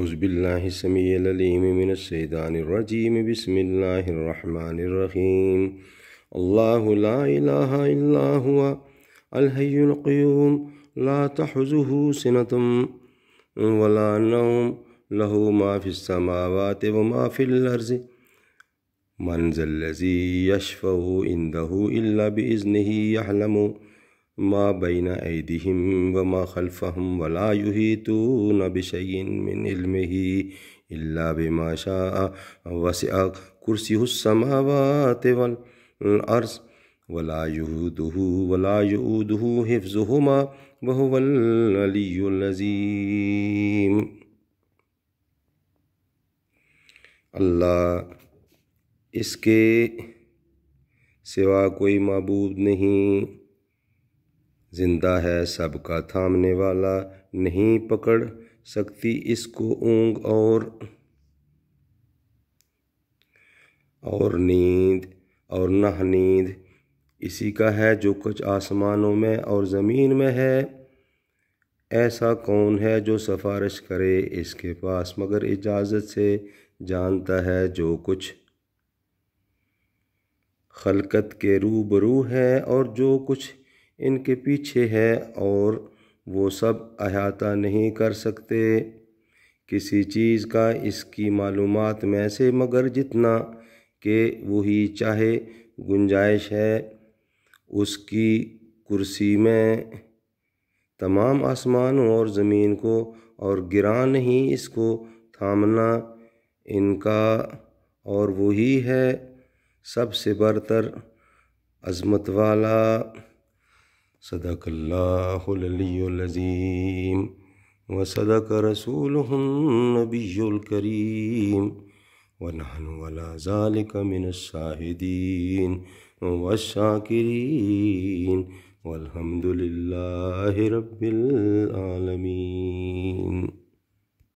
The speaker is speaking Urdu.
أعوذ بالله السميع العليم من الشيطان الرجيم بسم الله الرحمن الرحيم الله لا إله إلا هو الحي القيوم لا تحزه سنة ولا نوم له ما في السماوات وما في الأرض من ذا الذي يشفع عنده إلا بإذنه يعلم ما بین ایدیہم وما خلفہم ولا یحیطون بشین من علمہی الا بما شاء وسع کرسی السماوات والارض ولا یعودہ ولا یعودہ حفظہما وہو العلی العظیم اللہ اس کے سوا کوئی معبود نہیں زندہ ہے سب کا تھامنے والا نہیں پکڑ سکتی اس کو اونگ اور اور نیند اور نہ نیند اسی کا ہے جو کچھ آسمانوں میں اور زمین میں ہے ایسا کون ہے جو سفارش کرے اس کے پاس مگر اجازت سے جانتا ہے جو کچھ خلقت کے روبرو ہے اور جو کچھ ان کے پیچھے ہے اور وہ سب احاطہ نہیں کر سکتے کسی چیز کا اس کی معلومات میں سے مگر جتنا کہ وہی چاہے گنجائش ہے اس کی کرسی میں تمام آسمان اور زمین کو اور گران ہی اس کو تھامنا ان کا اور وہی ہے سب سے برتر عظمت والا صدق الله العلي العظيم وصدق رسوله النبي الكريم ونحن ولا ذلك من الشاهدين والشاكرين والحمد لله رب العالمين